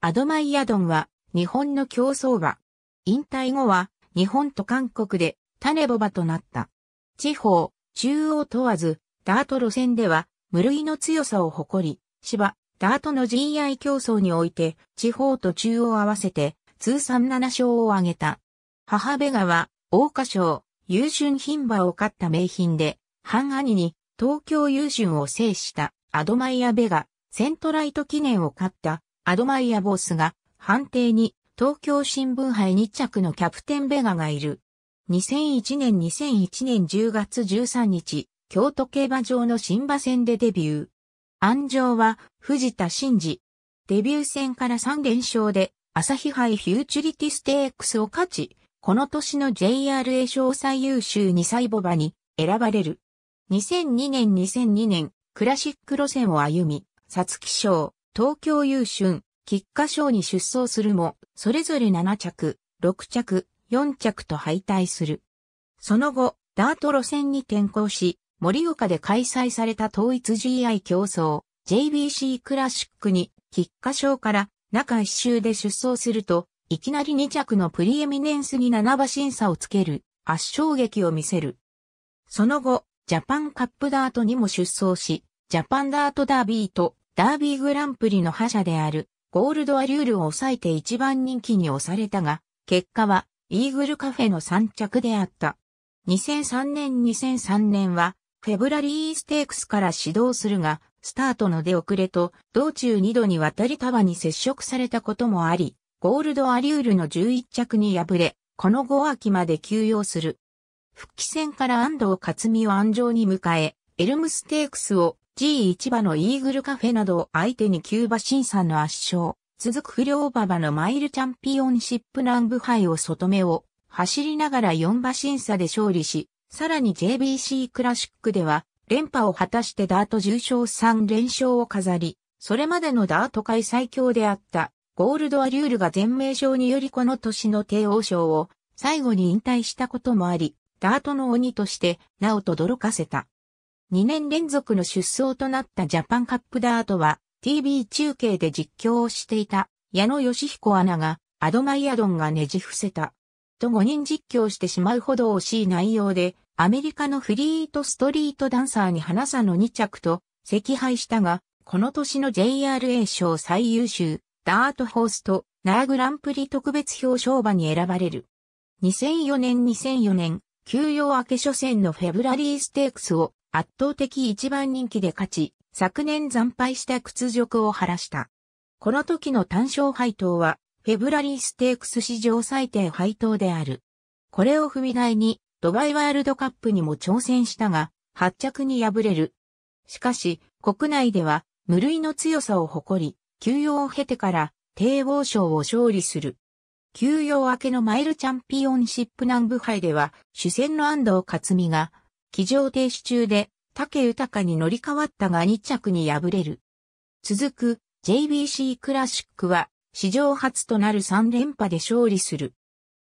アドマイヤドンは日本の競争馬。引退後は日本と韓国で種ボ馬となった。地方、中央問わず、ダート路線では無類の強さを誇り、芝、ダートの GI 競争において地方と中央合わせて通算7勝を挙げた。母ベガは大花賞、優春品馬を勝った名品で、半兄に東京優春を制したアドマイヤベガ、セントライト記念を勝ったアドマイアボスが、判定に、東京新聞杯2着のキャプテンベガがいる。2001年2001年10月13日、京都競馬場の新馬戦でデビュー。安城は、藤田真嗣。デビュー戦から3連勝で、朝日杯フューチュリティステークスを勝ち、この年の JRA 賞最優秀2歳ボバに選ばれる。2002年2002年、クラシック路線を歩み、サツキ賞、東京優春、菊花賞に出走するも、それぞれ7着、6着、4着と敗退する。その後、ダート路線に転向し、盛岡で開催された統一 GI 競争、JBC クラシックに、菊花賞から中一周で出走すると、いきなり2着のプリエミネンスに7馬審査をつける、圧勝劇を見せる。その後、ジャパンカップダートにも出走し、ジャパンダートダービーとダービーグランプリの覇者であるゴールドアリュールを抑えて一番人気に押されたが、結果はイーグルカフェの3着であった。2003年2003年はフェブラリーステークスから始動するが、スタートの出遅れと道中2度に渡り束に接触されたこともあり、ゴールドアリュールの11着に敗れ、この後秋まで休養する。復帰戦から安藤勝美を安城に迎え、エルムステークスを G 市場のイーグルカフェなどを相手にキューバ新さんの圧勝、続く不良馬場のマイルチャンピオンシップ南部杯を外目を走りながら4馬審査で勝利し、さらに JBC クラシックでは連覇を果たしてダート重賞3連勝を飾り、それまでのダート界最強であったゴールドアリュールが全名賞によりこの年の帝王賞を最後に引退したこともあり、ダートの鬼として、なおとかせた。2年連続の出走となったジャパンカップダートは TV 中継で実況をしていた矢野義彦アナがアドマイアドンがねじ伏せた。と5人実況してしまうほど惜しい内容でアメリカのフリートストリートダンサーに花さの2着と惜敗したがこの年の JRA 賞最優秀ダートホースとナーグランプリ特別表彰馬に選ばれる。2004年2004年休養明け初戦のフェブラリーステークスを圧倒的一番人気で勝ち、昨年惨敗した屈辱を晴らした。この時の単勝配当は、フェブラリーステークス史上最低配当である。これを踏み台に、ドバイワールドカップにも挑戦したが、発着に敗れる。しかし、国内では、無類の強さを誇り、休養を経てから、帝王賞を勝利する。休養明けのマイルチャンピオンシップ南部杯では、主戦の安藤勝美が、騎乗停止中で、竹豊に乗り換わったが2着に敗れる。続く JBC クラシックは史上初となる3連覇で勝利する。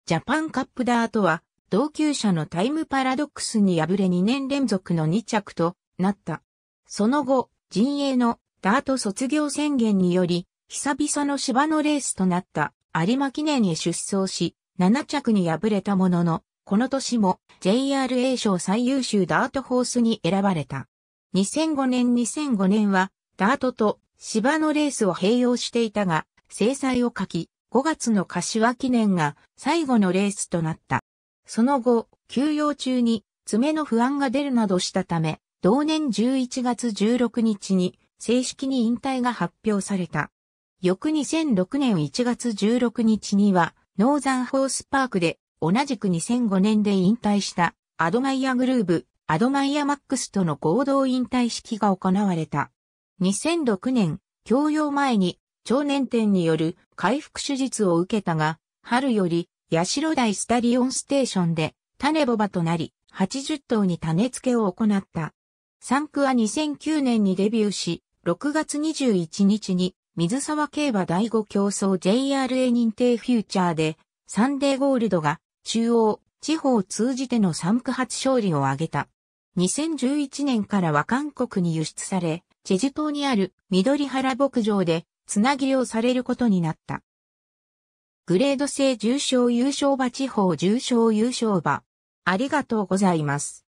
ジャパンカップダートは同級者のタイムパラドックスに敗れ2年連続の2着となった。その後、陣営のダート卒業宣言により、久々の芝のレースとなった有馬記念へ出走し、7着に敗れたものの、この年も JRA 賞最優秀ダートホースに選ばれた。2005年2005年はダートと芝のレースを併用していたが、制裁を書き、5月の柏記念が最後のレースとなった。その後、休養中に爪の不安が出るなどしたため、同年11月16日に正式に引退が発表された。翌2006年1月16日には、ノーザンホースパークで同じく2005年で引退したアドマイヤグルーブ、アドマイヤマックスとの合同引退式が行われた。2006年、教養前に超年点による回復手術を受けたが、春より八代大スタリオンステーションで種ボバとなり、80頭に種付けを行った。ン区は2009年にデビューし、6月21日に水沢競馬第5競争 JRA 認定フューチャーでサンデーゴールドが中央、地方を通じての三区発勝利を挙げた。2011年からは韓国に輸出され、チェジュ島にある緑原牧場でつなぎをされることになった。グレード制重賞優勝馬地方重賞優勝馬。ありがとうございます。